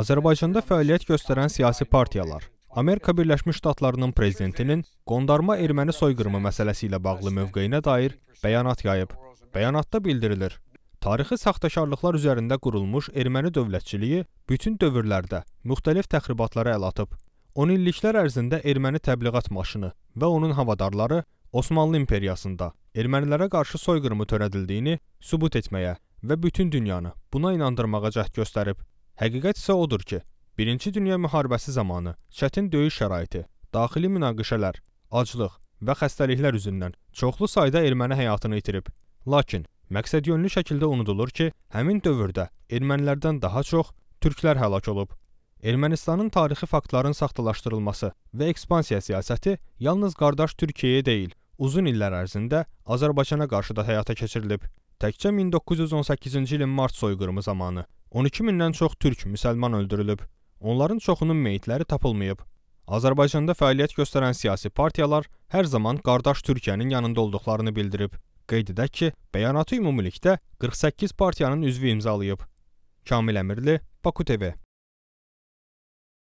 Azərbaycanda fəaliyyət göstərən siyasi partiyalar Amerika Birləşmiş Ştatlarının prezidentinin qondarma erməni soyqırımı məsələsi ilə bağlı mövqeyinə dair bəyanat yayıb. Bəyanatda bildirilir: Tarixi saxtakarlıqlar üzərində qurulmuş erməni dövlətçiliyi bütün dövrlərdə müxtəlif təxribatlara əl atıb. 10 illiklər ərzində erməni təbliğat maşını və onun havadarları Osmanlı imperiyasında ermənilərə qarşı soyqırımı törədildiyini sübut etməyə və bütün dünyanı buna inandırmağa cəhd göstərib. Həqiqət isə odur ki, Birinci Dünya müharibəsi zamanı çətin döyüş şəraiti, daxili münaqişələr, aclıq və xəstəliklər üzündən çoxlu sayda erməni həyatını itirib. Lakin məqsədyönlü şəkildə unudulur ki, həmin dövrdə ermənilərdən daha çox türklər həlak olub. Ermənistanın tarixi faktların saxtalaşdırılması və ekspansiya siyasəti yalnız qardaş Türkiyəyə deyil, uzun illər ərzində Azərbaycana qarşı da həyata keçirilib. Təkcə 1918-ci ilin mart soyqırımı zamanı 12 mindən çox türk müsəlman öldürülüb. Onların çoxunun meyitləri tapılmayıb. Azərbaycanda fəaliyyət göstərən siyasi partiyalar hər zaman qardaş Türkiyənin yanında olduqlarını bildirib. Qeyd edək ki, bəyanatı ümumilikdə 48 partiyanın üzvü imzalayıb. Kamil Əmirli, Baku TV